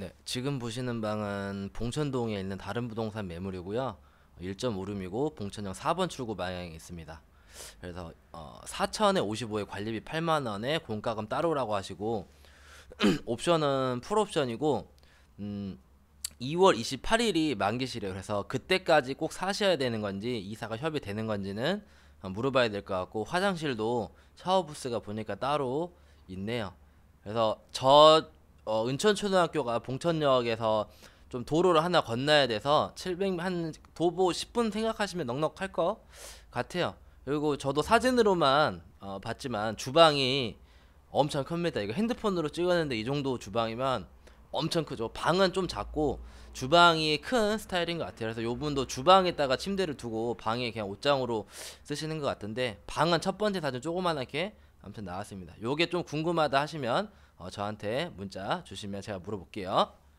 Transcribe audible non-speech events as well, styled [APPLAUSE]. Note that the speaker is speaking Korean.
네, 지금 보시는 방은 봉천동에 있는 다른 부동산 매물이고요. 1.5룸이고 봉천역 4번 출구 방향에 있습니다. 그래서 4천에 어, 55에 관리비 8만 원에 공과금 따로라고 하시고 [CLEARS THROAT] 옵션은 풀옵션이고 음, 2월 28일이 만기시래요. 그래서 그때까지 꼭 사셔야 되는 건지 이사가 협의되는 건지는 물어봐야 될 것 같고 화장실도 샤워 부스가 보니까 따로 있네요. 그래서 저 어, 은천초등학교가 봉천역에서 좀 도로를 하나 건너야 돼서 700 한 도보 10분 생각하시면 넉넉할 것 같아요. 그리고 저도 사진으로만 어, 봤지만 주방이 엄청 큽니다. 이거 핸드폰으로 찍었는데 이 정도 주방이면 엄청 크죠. 방은 좀 작고 주방이 큰 스타일인 것 같아요. 그래서 이 분도 주방에다가 침대를 두고 방에 그냥 옷장으로 쓰시는 것 같은데 방은 첫 번째 사진 조그만하게 아무튼 나왔습니다. 요게 좀 궁금하다 하시면 어, 저한테 문자 주시면 제가 물어볼게요.